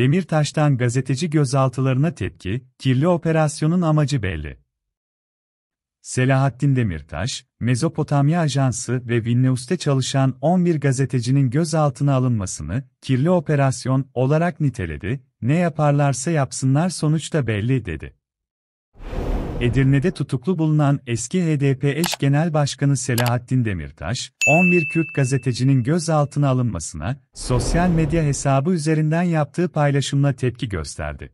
Demirtaş'tan gazeteci gözaltılarına tepki, kirli operasyonun amacı belli. Selahattin Demirtaş, Mezopotamya Ajansı ve Vilnius'te çalışan 11 gazetecinin gözaltına alınmasını kirli operasyon olarak niteledi, ne yaparlarsa yapsınlar sonuçta belli dedi. Edirne'de tutuklu bulunan eski HDP eş genel başkanı Selahattin Demirtaş, 11 Kürt gazetecinin gözaltına alınmasına, sosyal medya hesabı üzerinden yaptığı paylaşımla tepki gösterdi.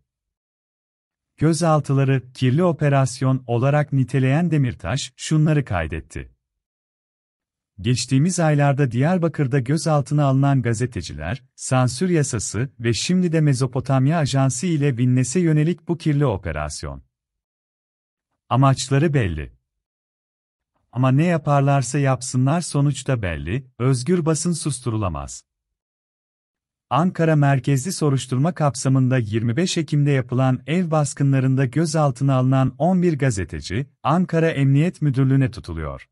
Gözaltıları, kirli operasyon olarak niteleyen Demirtaş, şunları kaydetti. Geçtiğimiz aylarda Diyarbakır'da gözaltına alınan gazeteciler, sansür yasası ve şimdi de Mezopotamya Ajansı ile Vinnes'e yönelik bu kirli operasyon Amaçları belli. Ama ne yaparlarsa yapsınlar sonuçta belli, özgür basın susturulamaz. Ankara merkezli soruşturma kapsamında 25 Ekim'de yapılan ev baskınlarında gözaltına alınan 11 gazeteci, Ankara Emniyet Müdürlüğü'ne tutuluyor.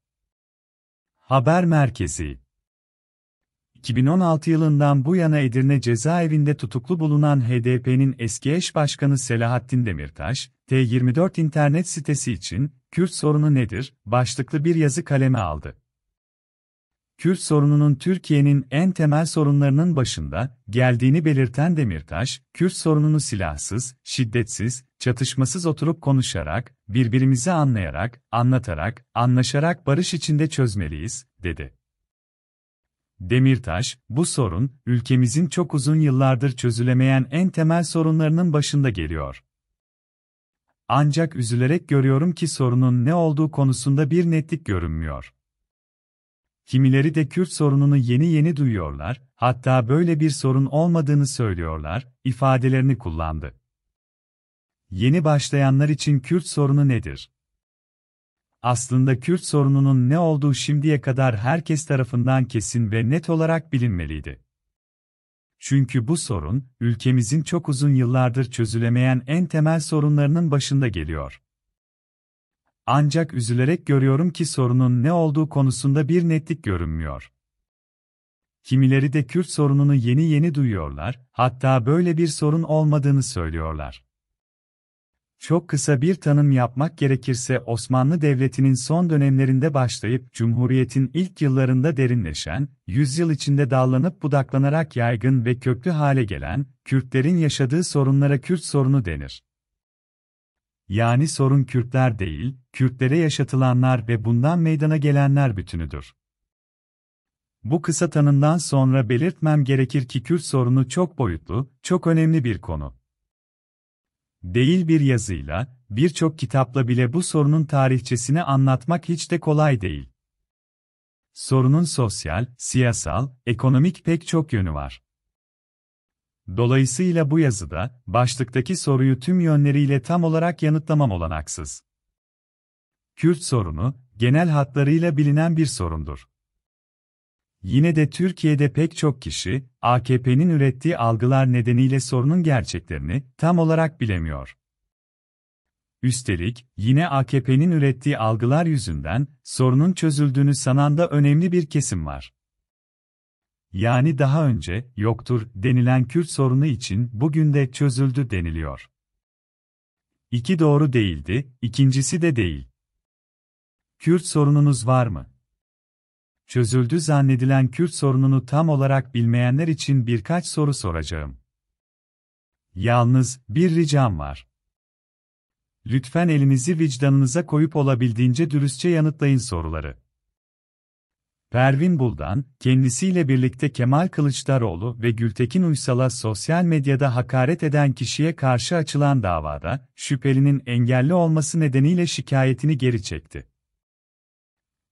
Haber Merkezi 2016 yılından bu yana Edirne cezaevinde tutuklu bulunan HDP'nin eski eş başkanı Selahattin Demirtaş, T24 internet sitesi için Kürt sorunu nedir? başlıklı bir yazı kaleme aldı. Kürt sorununun Türkiye'nin en temel sorunlarının başında geldiğini belirten Demirtaş, Kürt sorununu silahsız, şiddetsiz, çatışmasız oturup konuşarak, birbirimizi anlayarak, anlatarak, anlaşarak barış içinde çözmeliyiz, dedi. Demirtaş, bu sorun, ülkemizin çok uzun yıllardır çözülemeyen en temel sorunlarının başında geliyor. Ancak üzülerek görüyorum ki sorunun ne olduğu konusunda bir netlik görünmüyor. Kimileri de Kürt sorununu yeni yeni duyuyorlar, hatta böyle bir sorun olmadığını söylüyorlar, ifadelerini kullandı. Yeni başlayanlar için Kürt sorunu nedir? Aslında Kürt sorununun ne olduğu şimdiye kadar herkes tarafından kesin ve net olarak bilinmeliydi. Çünkü bu sorun, ülkemizin çok uzun yıllardır çözülemeyen en temel sorunlarının başında geliyor. Ancak üzülerek görüyorum ki sorunun ne olduğu konusunda bir netlik görünmüyor. Kimileri de Kürt sorununu yeni yeni duyuyorlar, hatta böyle bir sorun olmadığını söylüyorlar. Çok kısa bir tanım yapmak gerekirse Osmanlı Devleti'nin son dönemlerinde başlayıp Cumhuriyet'in ilk yıllarında derinleşen, yüzyıl içinde dallanıp budaklanarak yaygın ve köklü hale gelen, Kürtlerin yaşadığı sorunlara Kürt sorunu denir. Yani sorun Kürtler değil, Kürtlere yaşatılanlar ve bundan meydana gelenler bütünüdür. Bu kısa tanımdan sonra belirtmem gerekir ki Kürt sorunu çok boyutlu, çok önemli bir konu değil bir yazıyla, birçok kitapla bile bu sorunun tarihçesini anlatmak hiç de kolay değil. Sorunun sosyal, siyasal, ekonomik pek çok yönü var. Dolayısıyla bu yazıda, başlıktaki soruyu tüm yönleriyle tam olarak yanıtlamam olanaksız. Kürt sorunu, genel hatlarıyla bilinen bir sorundur. Yine de Türkiye'de pek çok kişi, AKP'nin ürettiği algılar nedeniyle sorunun gerçeklerini tam olarak bilemiyor. Üstelik, yine AKP'nin ürettiği algılar yüzünden sorunun çözüldüğünü sanan da önemli bir kesim var. Yani daha önce yoktur denilen Kürt sorunu için bugün de çözüldü deniliyor. İki doğru değildi, ikincisi de değil. Kürt sorununuz var mı? çözüldü zannedilen Kürt sorununu tam olarak bilmeyenler için birkaç soru soracağım. Yalnız bir ricam var. Lütfen elinizi vicdanınıza koyup olabildiğince dürüstçe yanıtlayın soruları. Pervin Buldan, kendisiyle birlikte Kemal Kılıçdaroğlu ve Gültekin Uysal'a sosyal medyada hakaret eden kişiye karşı açılan davada, şüphelinin engelli olması nedeniyle şikayetini geri çekti.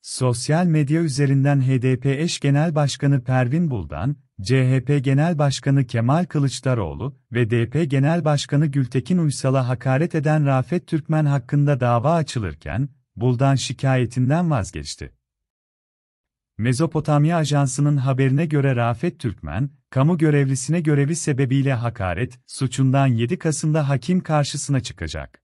Sosyal medya üzerinden HDP eş genel başkanı Pervin Buldan, CHP Genel Başkanı Kemal Kılıçdaroğlu ve DP Genel Başkanı Gültekin Uysal'a hakaret eden Rafet Türkmen hakkında dava açılırken, Buldan şikayetinden vazgeçti. Mezopotamya Ajansı'nın haberine göre Rafet Türkmen, kamu görevlisine görevi sebebiyle hakaret suçundan 7 Kasım'da hakim karşısına çıkacak.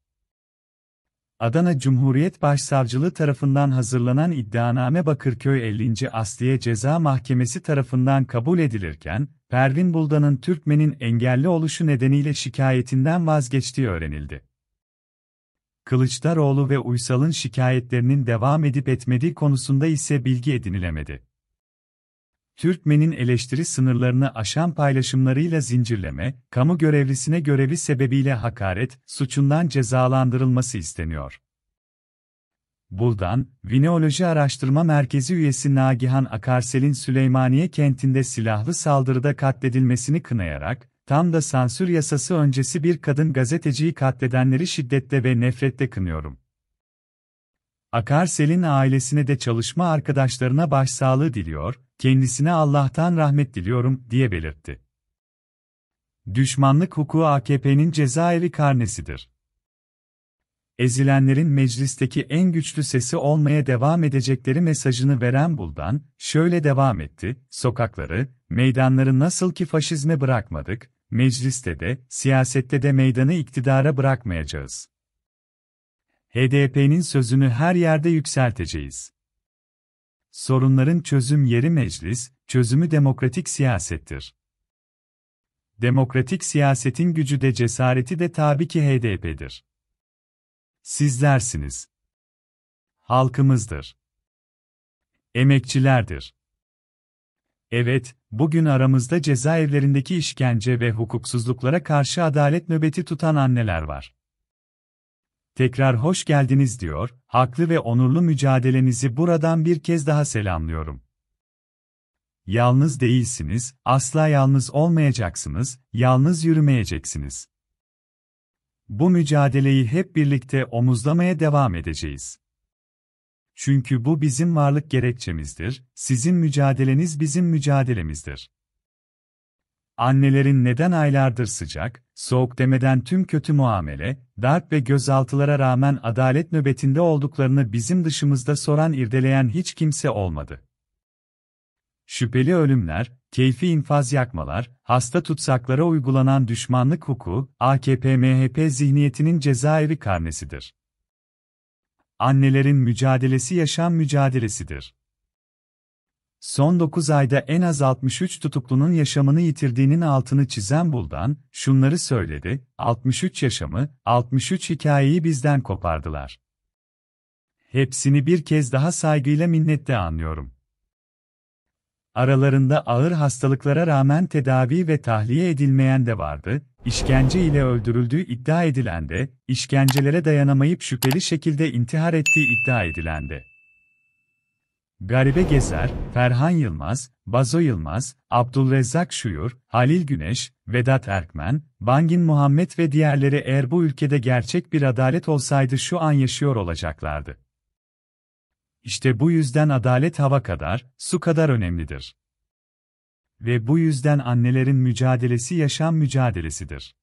Adana Cumhuriyet Başsavcılığı tarafından hazırlanan iddianame Bakırköy 50. Asliye Ceza Mahkemesi tarafından kabul edilirken, Pervin Buldan'ın Türkmen'in engelli oluşu nedeniyle şikayetinden vazgeçtiği öğrenildi. Kılıçdaroğlu ve Uysal'ın şikayetlerinin devam edip etmediği konusunda ise bilgi edinilemedi. Türkmen'in eleştiri sınırlarını aşan paylaşımlarıyla zincirleme, kamu görevlisine görevi sebebiyle hakaret suçundan cezalandırılması isteniyor. Buldan, Vineoloji Araştırma Merkezi üyesi Nagihan Akarsel'in Süleymaniye kentinde silahlı saldırıda katledilmesini kınayarak, tam da sansür yasası öncesi bir kadın gazeteciyi katledenleri şiddetle ve nefretle kınıyorum. Akarsel'in ailesine de çalışma arkadaşlarına başsağlığı diliyor, kendisine Allah'tan rahmet diliyorum diye belirtti. Düşmanlık hukuku AKP'nin Cezayir'i karnesidir. Ezilenlerin meclisteki en güçlü sesi olmaya devam edecekleri mesajını veren Buldan, şöyle devam etti, sokakları, meydanları nasıl ki faşizme bırakmadık, mecliste de, siyasette de meydanı iktidara bırakmayacağız. HDP'nin sözünü her yerde yükselteceğiz. Sorunların çözüm yeri meclis, çözümü demokratik siyasettir. Demokratik siyasetin gücü de cesareti de tabi ki HDP'dir. Sizlersiniz. Halkımızdır. Emekçilerdir. Evet, bugün aramızda cezaevlerindeki işkence ve hukuksuzluklara karşı adalet nöbeti tutan anneler var. Tekrar hoş geldiniz diyor, haklı ve onurlu mücadelenizi buradan bir kez daha selamlıyorum. Yalnız değilsiniz, asla yalnız olmayacaksınız, yalnız yürümeyeceksiniz. Bu mücadeleyi hep birlikte omuzlamaya devam edeceğiz. Çünkü bu bizim varlık gerekçemizdir, sizin mücadeleniz bizim mücadelemizdir annelerin neden aylardır sıcak, soğuk demeden tüm kötü muamele, darp ve gözaltılara rağmen adalet nöbetinde olduklarını bizim dışımızda soran irdeleyen hiç kimse olmadı. Şüpheli ölümler, keyfi infaz yakmalar, hasta tutsaklara uygulanan düşmanlık hukuku, AKP-MHP zihniyetinin cezaevi karnesidir. Annelerin mücadelesi yaşam mücadelesidir son 9 ayda en az 63 tutuklunun yaşamını yitirdiğinin altını çizen Buldan, şunları söyledi, 63 yaşamı, 63 hikayeyi bizden kopardılar. Hepsini bir kez daha saygıyla minnette anlıyorum. Aralarında ağır hastalıklara rağmen tedavi ve tahliye edilmeyen de vardı, işkence ile öldürüldüğü iddia edilen de, işkencelere dayanamayıp şüpheli şekilde intihar ettiği iddia edilen de. Garibe Gezer, Ferhan Yılmaz, Bazo Yılmaz, Abdülrezzak Şuyur, Halil Güneş, Vedat Erkmen, Bangin Muhammed ve diğerleri eğer bu ülkede gerçek bir adalet olsaydı şu an yaşıyor olacaklardı. İşte bu yüzden adalet hava kadar, su kadar önemlidir. Ve bu yüzden annelerin mücadelesi yaşam mücadelesidir.